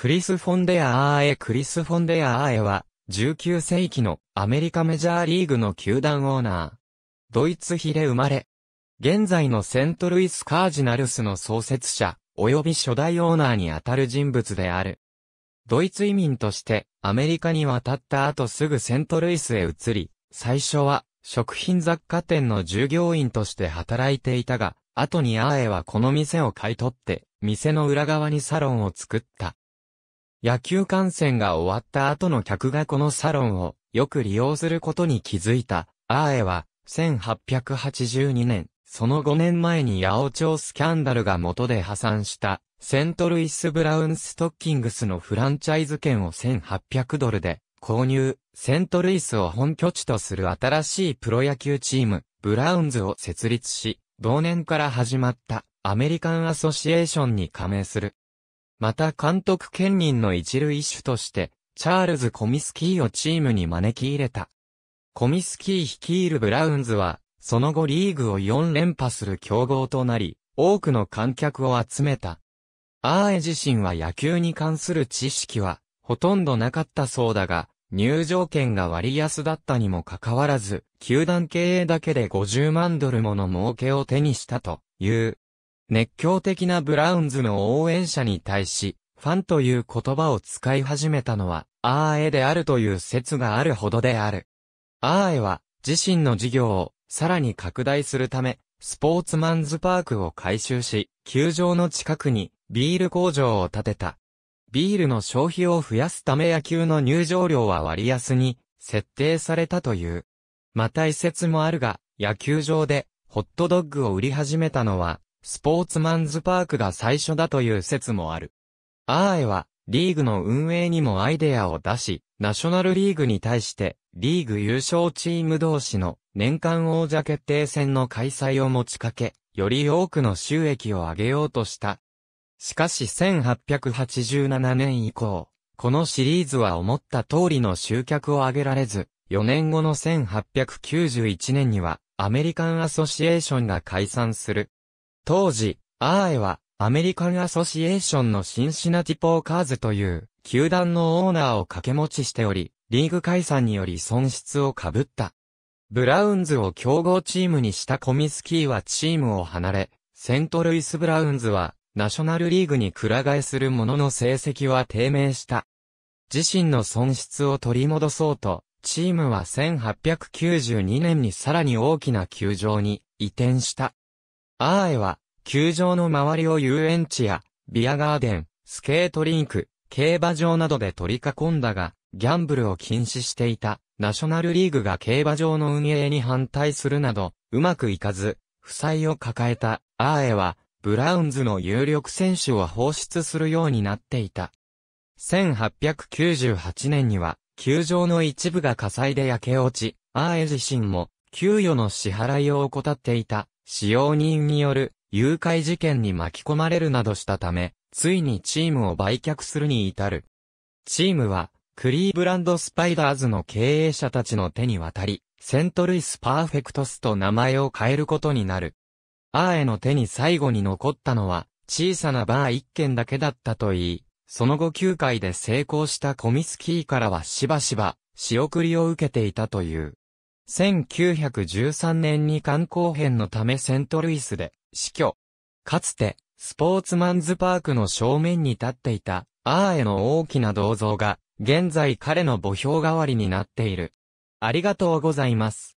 クリス・フォンデアーエクリス・フォンデアーエは、19世紀のアメリカメジャーリーグの球団オーナー。ドイツヒで生まれ。現在のセントルイス・カージナルスの創設者、及び初代オーナーにあたる人物である。ドイツ移民としてアメリカに渡った後すぐセントルイスへ移り、最初は食品雑貨店の従業員として働いていたが、後にアーエはこの店を買い取って、店の裏側にサロンを作った。野球観戦が終わった後の客がこのサロンをよく利用することに気づいた、アーエは、1882年、その5年前に八百長スキャンダルが元で破産した、セントルイス・ブラウン・ストッキングスのフランチャイズ券を1800ドルで購入、セントルイスを本拠地とする新しいプロ野球チーム、ブラウンズを設立し、同年から始まったアメリカンアソシエーションに加盟する。また監督兼任の一類種として、チャールズ・コミスキーをチームに招き入れた。コミスキー率いるブラウンズは、その後リーグを4連覇する強豪となり、多くの観客を集めた。アーエ自身は野球に関する知識は、ほとんどなかったそうだが、入場券が割安だったにもかかわらず、球団経営だけで50万ドルもの儲けを手にしたという。熱狂的なブラウンズの応援者に対し、ファンという言葉を使い始めたのは、アーエであるという説があるほどである。アーエは、自身の事業を、さらに拡大するため、スポーツマンズパークを改修し、球場の近くにビール工場を建てた。ビールの消費を増やすため野球の入場料は割安に設定されたという。また一説もあるが、野球場でホットドッグを売り始めたのはスポーツマンズパークが最初だという説もある。アーエは、リーグの運営にもアイデアを出し、ナショナルリーグに対して、リーグ優勝チーム同士の年間王者決定戦の開催を持ちかけ、より多くの収益を上げようとした。しかし1887年以降、このシリーズは思った通りの集客を上げられず、4年後の1891年には、アメリカンアソシエーションが解散する。当時、アーエは、アメリカンアソシエーションのシンシナティポーカーズという、球団のオーナーを掛け持ちしており、リーグ解散により損失を被った。ブラウンズを強豪チームにしたコミスキーはチームを離れ、セントルイス・ブラウンズは、ナショナルリーグにくら替えするものの成績は低迷した。自身の損失を取り戻そうと、チームは1892年にさらに大きな球場に移転した。アーエは、球場の周りを遊園地や、ビアガーデン、スケートリンク、競馬場などで取り囲んだが、ギャンブルを禁止していた、ナショナルリーグが競馬場の運営に反対するなど、うまくいかず、負債を抱えた、アーエは、ブラウンズの有力選手を放出するようになっていた。1898年には、球場の一部が火災で焼け落ち、アーエ自身も、給与の支払いを怠っていた。使用人による誘拐事件に巻き込まれるなどしたため、ついにチームを売却するに至る。チームは、クリーブランドスパイダーズの経営者たちの手に渡り、セントルイスパーフェクトスと名前を変えることになる。アーエの手に最後に残ったのは、小さなバー一軒だけだったといい、その後9回で成功したコミスキーからはしばしば、仕送りを受けていたという。1913年に肝硬変のためセントルイスで死去。かつて、スポーツマンズパークの正面に立っていた、アーエの大きな銅像が、現在彼の墓標代わりになっている。ありがとうございます。